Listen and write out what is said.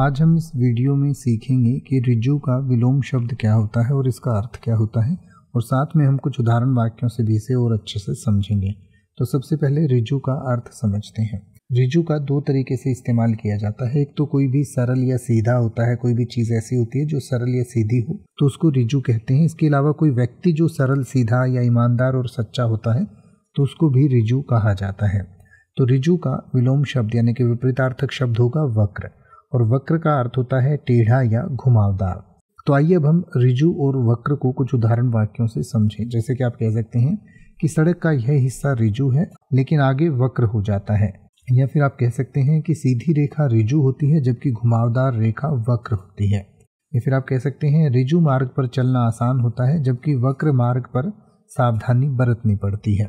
आज हम इस वीडियो में सीखेंगे कि रिजू का विलोम शब्द क्या होता है और इसका अर्थ क्या होता है और साथ में हम कुछ उदाहरण वाक्यों से भी इसे और अच्छे से समझेंगे तो सबसे पहले रिजू का अर्थ समझते हैं रिजू का दो तरीके से इस्तेमाल किया जाता है एक तो कोई भी सरल या सीधा होता है कोई भी चीज़ ऐसी होती है जो सरल या सीधी हो तो उसको रिजू कहते हैं इसके अलावा कोई व्यक्ति जो सरल सीधा या ईमानदार और सच्चा होता है तो उसको भी रिजू कहा जाता है तो रिजू का विलोम शब्द यानी कि विपरीतार्थक शब्द होगा वक्र और वक्र का अर्थ होता है टेढ़ा या घुमावदार तो आइए अब हम रिजु और वक्र को कुछ उदाहरण वाक्यों से समझें जैसे कि आप कह सकते हैं कि सड़क का यह हिस्सा रिजु है लेकिन आगे वक्र हो जाता है या फिर आप कह सकते हैं कि सीधी रेखा रिजु होती है जबकि घुमावदार रेखा वक्र होती है या फिर आप कह सकते हैं रिजु मार्ग पर चलना आसान होता है जबकि वक्र मार्ग पर सावधानी बरतनी पड़ती है